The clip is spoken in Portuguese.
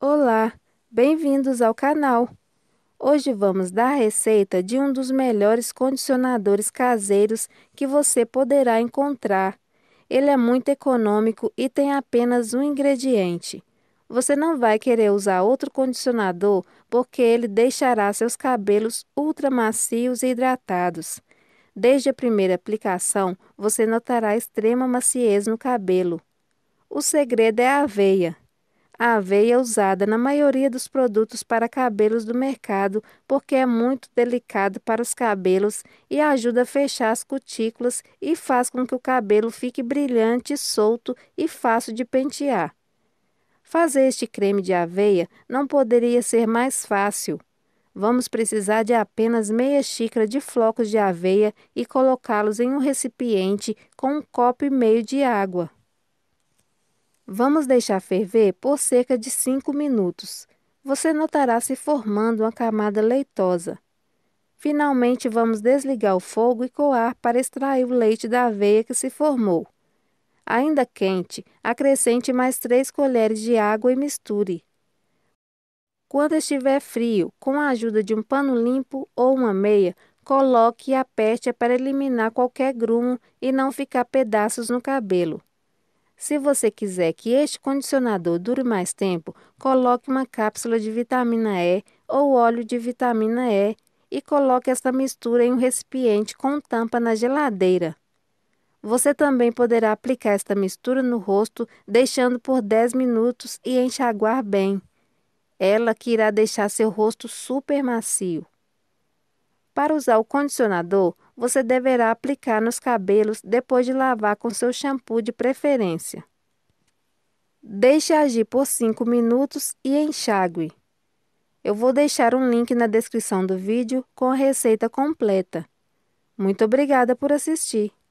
Olá, bem-vindos ao canal! Hoje vamos dar a receita de um dos melhores condicionadores caseiros que você poderá encontrar. Ele é muito econômico e tem apenas um ingrediente. Você não vai querer usar outro condicionador porque ele deixará seus cabelos ultra macios e hidratados. Desde a primeira aplicação, você notará extrema maciez no cabelo. O segredo é a aveia. A aveia é usada na maioria dos produtos para cabelos do mercado porque é muito delicado para os cabelos e ajuda a fechar as cutículas e faz com que o cabelo fique brilhante, solto e fácil de pentear. Fazer este creme de aveia não poderia ser mais fácil. Vamos precisar de apenas meia xícara de flocos de aveia e colocá-los em um recipiente com um copo e meio de água. Vamos deixar ferver por cerca de 5 minutos. Você notará se formando uma camada leitosa. Finalmente, vamos desligar o fogo e coar para extrair o leite da aveia que se formou. Ainda quente, acrescente mais 3 colheres de água e misture. Quando estiver frio, com a ajuda de um pano limpo ou uma meia, coloque e aperte para eliminar qualquer grumo e não ficar pedaços no cabelo. Se você quiser que este condicionador dure mais tempo, coloque uma cápsula de vitamina E ou óleo de vitamina E e coloque esta mistura em um recipiente com tampa na geladeira. Você também poderá aplicar esta mistura no rosto, deixando por 10 minutos e enxaguar bem. Ela que irá deixar seu rosto super macio. Para usar o condicionador, você deverá aplicar nos cabelos depois de lavar com seu shampoo de preferência. Deixe agir por 5 minutos e enxague. Eu vou deixar um link na descrição do vídeo com a receita completa. Muito obrigada por assistir!